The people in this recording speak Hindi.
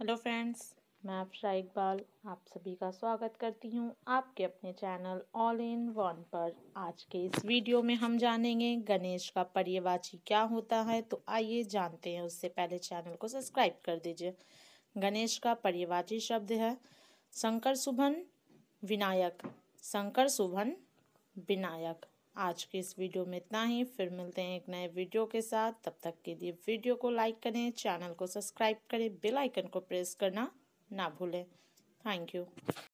हेलो फ्रेंड्स मैं अफरा इकबाल आप सभी का स्वागत करती हूं आपके अपने चैनल ऑल इन वन पर आज के इस वीडियो में हम जानेंगे गणेश का पर्यवाची क्या होता है तो आइए जानते हैं उससे पहले चैनल को सब्सक्राइब कर दीजिए गणेश का पर्यवाची शब्द है शंकर सुभन विनायक शंकर सुभन विनायक आज के इस वीडियो में इतना ही फिर मिलते हैं एक नए वीडियो के साथ तब तक के लिए वीडियो को लाइक करें चैनल को सब्सक्राइब करें बेल आइकन को प्रेस करना ना भूलें थैंक यू